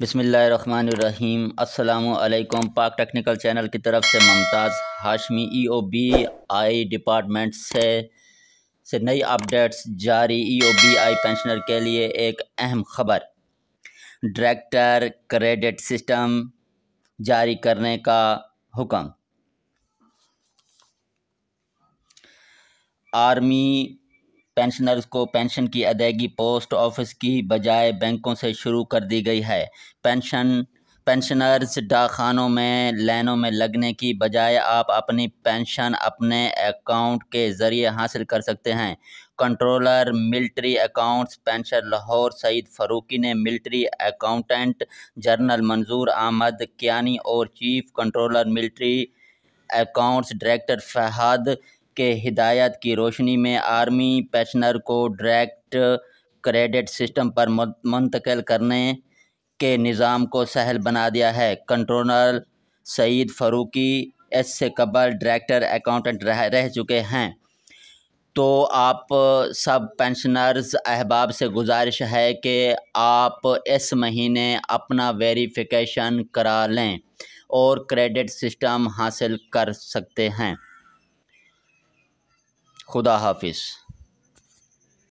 बिसमीम् अल्लाम पाक technical channel की तरफ से Mumtaz Hashmi E O B I department से से नई अपडेट्स जारी ई ओ बी आई पेंशनर के लिए एक अहम खबर डायरेक्टर क्रेडिट सिस्टम जारी करने का हुक्म आर्मी पेंशनर्स को पेंशन की अदायगी पोस्ट ऑफिस की बजाय बैंकों से शुरू कर दी गई है पेंशन पेंशनर्स डाकखानों में लाइनों में लगने की बजाय आप अपनी पेंशन अपने अकाउंट के ज़रिए हासिल कर सकते हैं controller military accounts pension Lahore Saeed Farooqui ने military accountant general Manzoor Ahmed Kiyani और chief controller military accounts director Fahad के हिदायत की रोशनी में आर्मी पेंशनर को डायरेक्ट क्रेडिट सिस्टम पर मुंतकिल करने के निज़ाम को सहल बना दिया है कंट्रोलर सईद फरूकी इससे कबल डायरेक्टर अकाउंटेंट रह रह चुके हैं तो आप सब पेंशनर्स अहबाब से गुजारिश है कि आप इस महीने अपना वेरिफिकेशन करा लें और क्रेडिट सिस्टम हासिल कर सकते हैं खुदा हाफिज़